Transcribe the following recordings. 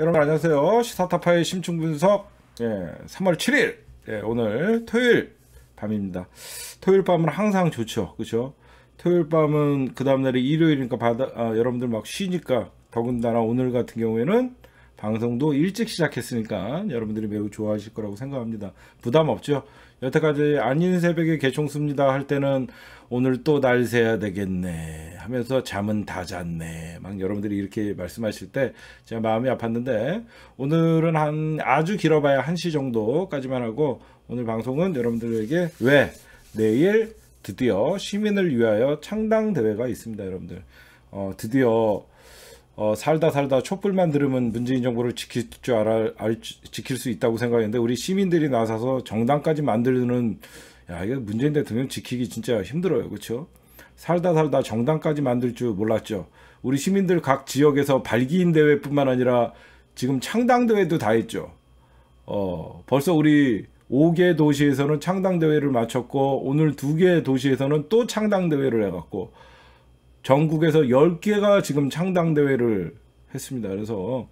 여러분 안녕하세요. 시사타파의 심층 분석 예, 3월 7일 예, 오늘 토요일 밤입니다. 토요일 밤은 항상 좋죠. 그쵸 토요일 밤은 그 다음 날이 일요일이니까 바다, 아, 여러분들 막 쉬니까 더군다나 오늘 같은 경우에는 방송도 일찍 시작했으니까 여러분들이 매우 좋아하실 거라고 생각합니다. 부담 없죠? 여태까지 아닌 새벽에 개총수입니다 할 때는 오늘 또 날 새야 되겠네 하면서 잠은 다 잤네 막 여러분들이 이렇게 말씀하실 때 제가 마음이 아팠는데 오늘은 한 아주 길어봐야 한시 정도까지만 하고 오늘 방송은 여러분들에게 왜 내일 드디어 시민을 위하여 창당 대회가 있습니다 여러분들 어, 드디어 어, 살다 살다 촛불만 들으면 문재인 정부를 지킬 줄 알아 알, 지킬 수 있다고 생각했는데 우리 시민들이 나서서 정당까지 만들는 야 이거 문재인 대통령 지키기 진짜 힘들어요 그렇죠? 살다 살다 정당까지 만들 줄 몰랐죠. 우리 시민들 각 지역에서 발기인 대회뿐만 아니라 지금 창당 대회도 다 했죠. 어, 벌써 우리 5개 도시에서는 창당 대회를 마쳤고 오늘 2개 도시에서는 또 창당 대회를 해 갖고 전국에서 10개가 지금 창당대회를 했습니다. 그래서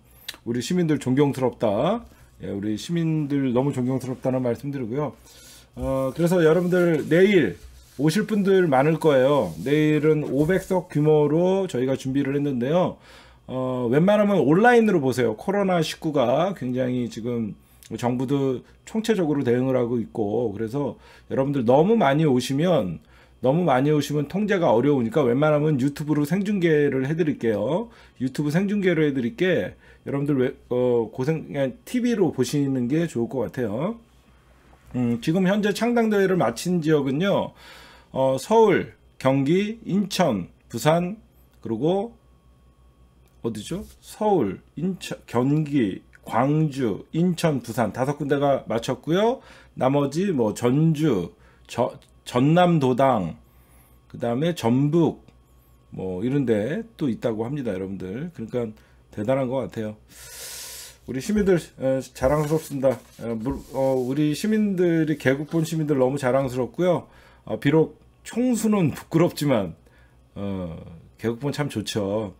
우리 시민들 존경스럽다. 예, 우리 시민들 너무 존경스럽다는 말씀드리고요. 어, 그래서 여러분들 내일 오실 분들 많을 거예요. 내일은 500석 규모로 저희가 준비를 했는데요. 어, 웬만하면 온라인으로 보세요. 코로나19가 굉장히 지금 정부도 총체적으로 대응을 하고 있고 그래서 여러분들 너무 많이 오시면 너무 많이 오시면 통제가 어려우니까 웬만하면 유튜브로 생중계를 해드릴게요. 유튜브 생중계로 해드릴게 여러분들 왜, 어, 고생 그냥 TV로 보시는 게 좋을 것 같아요. 음, 지금 현재 창당대회를 마친 지역은요. 어, 서울, 경기, 인천, 부산, 그리고 어디죠? 서울, 인천, 경기, 광주, 인천, 부산 다섯 군데가 마쳤고요. 나머지 뭐 전주, 저, 전남도당 그다음에 전북 뭐 이런데 또 있다고 합니다 여러분들 그러니까 대단한 것 같아요 우리 시민들 자랑스럽습니다 어, 우리 시민들이 개국본 시민들 너무 자랑스럽고요 어, 비록 총수는 부끄럽지만 개국본 어, 참 좋죠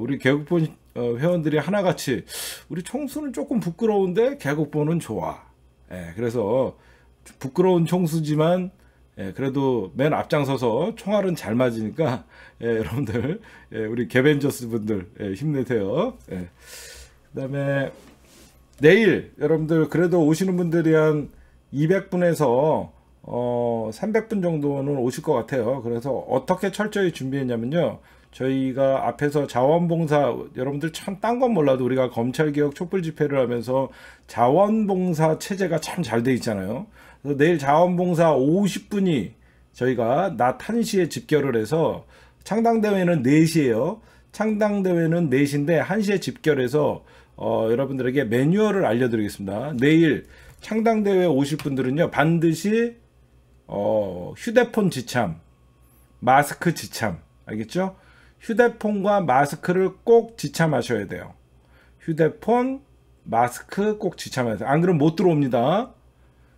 우리 개국본 회원들이 하나같이 우리 총수는 조금 부끄러운데 개국본은 좋아 예, 그래서 부끄러운 총수지만 예, 그래도 맨 앞장서서 총알은 잘 맞으니까 예, 여러분들 예, 우리 개벤저스 분들 예, 힘내세요. 예. 그다음에 내일 여러분들 그래도 오시는 분들이 한 200분에서 어, 300분 정도는 오실 것 같아요. 그래서 어떻게 철저히 준비했냐면요. 저희가 앞에서 자원봉사 여러분들 참 딴 건 몰라도 우리가 검찰개혁 촛불 집회를 하면서 자원봉사 체제가 참 잘 돼 있잖아요. 그래서 내일 자원봉사 50분이 저희가 낮 1시에 집결을 해서 창당대회는 4시예요. 창당대회는 4시인데 1시에 집결해서 어, 여러분들에게 매뉴얼을 알려드리겠습니다. 내일 창당대회 오실 분들은요. 반드시 어, 휴대폰 지참, 마스크 지참 알겠죠? 휴대폰과 마스크를 꼭 지참하셔야 돼요. 휴대폰, 마스크 꼭 지참하세요. 안 그러면 못 들어옵니다.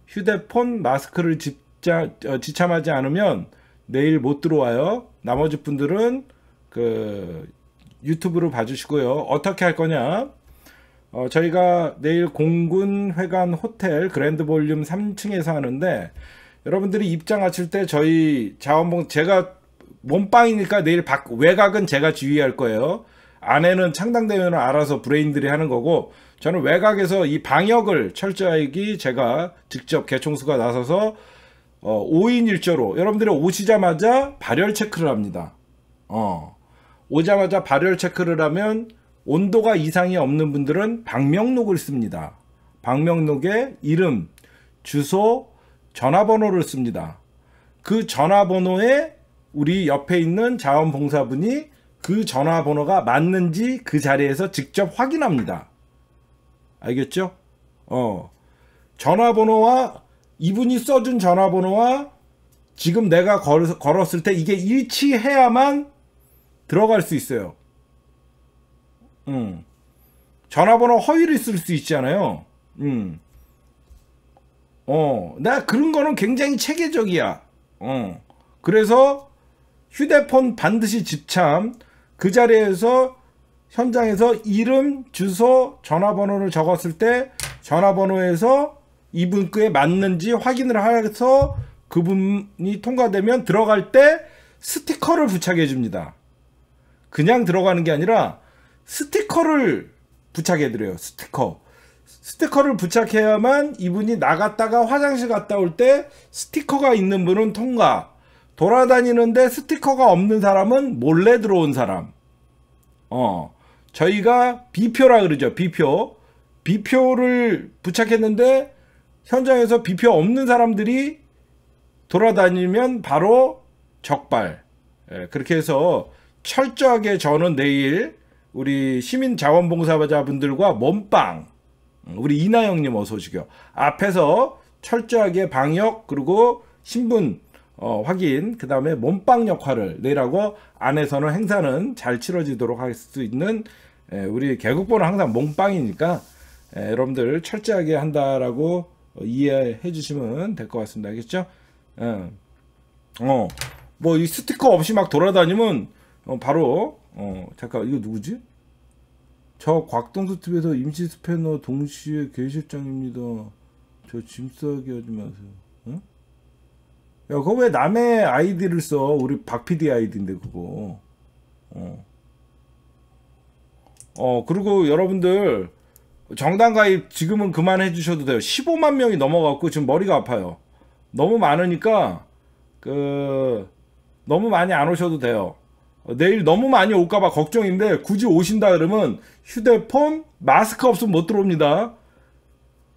휴대폰, 마스크를 집자, 어, 지참하지 않으면 내일 못 들어와요. 나머지 분들은 그 유튜브로 봐주시고요. 어떻게 할 거냐? 어, 저희가 내일 공군회관 호텔 그랜드 볼륨 3층에서 하는데 여러분들이 입장하실 때 저희 자원봉 제가 몸빵이니까 내일 밖 외곽은 제가 지휘할 거예요. 안에는 창당되면 알아서 브레인들이 하는 거고 저는 외곽에서 이 방역을 철저하게 제가 직접 개총수가 나서서 어, 5인 1조로 여러분들이 오시자마자 발열 체크를 합니다. 어. 오자마자 발열 체크를 하면 온도가 이상이 없는 분들은 방명록을 씁니다. 방명록에 이름, 주소, 전화번호를 씁니다. 그 전화번호에 우리 옆에 있는 자원봉사분이 그 전화번호가 맞는지 그 자리에서 직접 확인합니다. 알겠죠? 어. 전화번호와 이분이 써준 전화번호와 지금 내가 걸, 었을때 이게 일치해야만 들어갈 수 있어요. 음. 전화번호 허위를 쓸 수 있잖아요. 음. 어, 나 그런 거는 굉장히 체계적이야. 어. 그래서 휴대폰 반드시 집참 그 자리에서 현장에서 이름, 주소, 전화번호를 적었을 때 전화번호에서 이분 거에 맞는지 확인을 하여서 그분이 통과되면 들어갈 때 스티커를 부착해 줍니다. 그냥 들어가는 게 아니라 스티커를 부착해 드려요. 스티커. 스티커를 부착해야만 이분이 나갔다가 화장실 갔다 올 때 스티커가 있는 분은 통과. 돌아다니는데 스티커가 없는 사람은 몰래 들어온 사람. 어, 저희가 비표라 그러죠. 비표. 비표를 부착했는데 현장에서 비표 없는 사람들이 돌아다니면 바로 적발. 예, 그렇게 해서 철저하게 저는 내일 우리 시민 자원봉사자분들과 몸빵 우리 이나영님 어서 오시고요. 앞에서 철저하게 방역 그리고 신분 어, 확인, 그 다음에 몸빵 역할을 내라고 안에서는 행사는 잘 치러지도록 할 수 있는 에, 예, 우리 개국보는 항상 몸빵이니까 에, 예, 여러분들 철저하게 한다라고 이해해 주시면 될 것 같습니다. 알겠죠? 예. 어, 뭐 이 스티커 없이 막 돌아다니면 어, 바로 어, 잠깐 이거 누구지? 저 곽동수 TV에서 임시 스패너 동시에 계실장입니다저 짐 싸게 하지 마세요. 야, 그거 왜 남의 아이디를 써? 우리 박PD 아이디인데, 그거. 어. 어, 그리고 여러분들, 정당 가입 지금은 그만해 주셔도 돼요. 15만 명이 넘어갔고, 지금 머리가 아파요. 너무 많으니까, 그, 너무 많이 안 오셔도 돼요. 내일 너무 많이 올까봐 걱정인데, 굳이 오신다 그러면 휴대폰, 마스크 없으면 못 들어옵니다.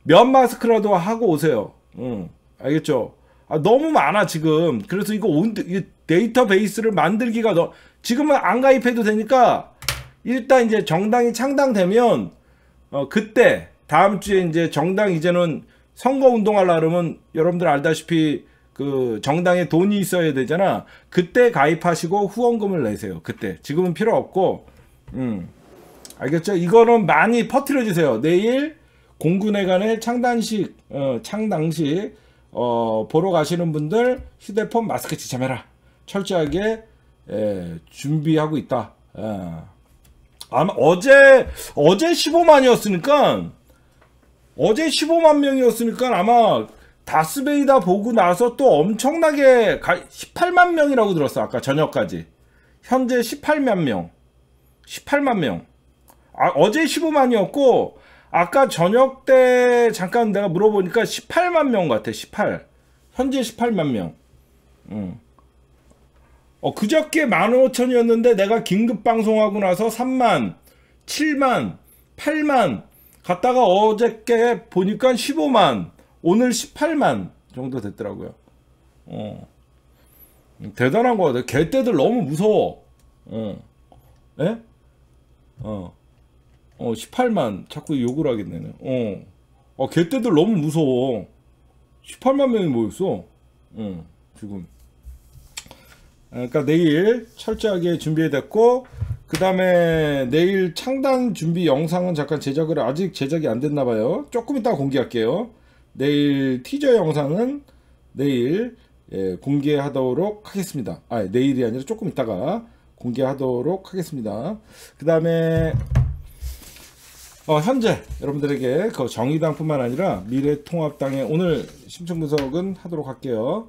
면 마스크라도 하고 오세요. 응, 알겠죠? 아, 너무 많아 지금 그래서 이거 온 데이터베이스를 만들기가 너 지금은 안 가입해도 되니까 일단 이제 정당이 창당되면 어, 그때 다음 주에 이제 정당 이제는 선거 운동하려 그러면 여러분들 알다시피 그 정당에 돈이 있어야 되잖아 그때 가입하시고 후원금을 내세요 그때 지금은 필요 없고 음 알겠죠 이거는 많이 퍼뜨려 주세요 내일 공군회관의 창단식 어, 창당식 어, 보러 가시는 분들 휴대폰 마스크 지참해라. 철저하게 예, 준비하고 있다. 예. 아마 어제 어제 15만이었으니까 어제 15만 명이었으니까 아마 다스베이다 보고 나서 또 엄청나게 18만 명이라고 들었어 아까 저녁까지 현재 18만 명 18만 명 아, 어제 15만이었고 아까 저녁 때 잠깐 내가 물어보니까 18만 명 같아. 18. 현재 18만 명. 응. 어, 그저께 15,000이었는데 내가 긴급 방송하고 나서 3만, 7만, 8만 갔다가 어저께 보니까 15만, 오늘 18만 정도 됐더라고요. 어. 대단한 거 같아. 개떼들 너무 무서워. 어. 예? 어. 어, 18만. 자꾸 욕을 하겠네. 어. 어, 아, 걔때들 너무 무서워. 18만 명이 모였어. 응, 지금. 아, 그러니까 내일 철저하게 준비됐고, 해그 다음에 내일 창단 준비 영상은 잠깐 제작을 아직 제작이 안 됐나 봐요. 조금 이따 공개할게요. 내일 티저 영상은 내일 예, 공개하도록 하겠습니다. 아, 예, 내일이 아니라 조금 이따가 공개하도록 하겠습니다. 그 다음에 어, 현재 여러분들에게 그 정의당뿐만 아니라 미래통합당의 오늘 심층 분석은 하도록 할게요.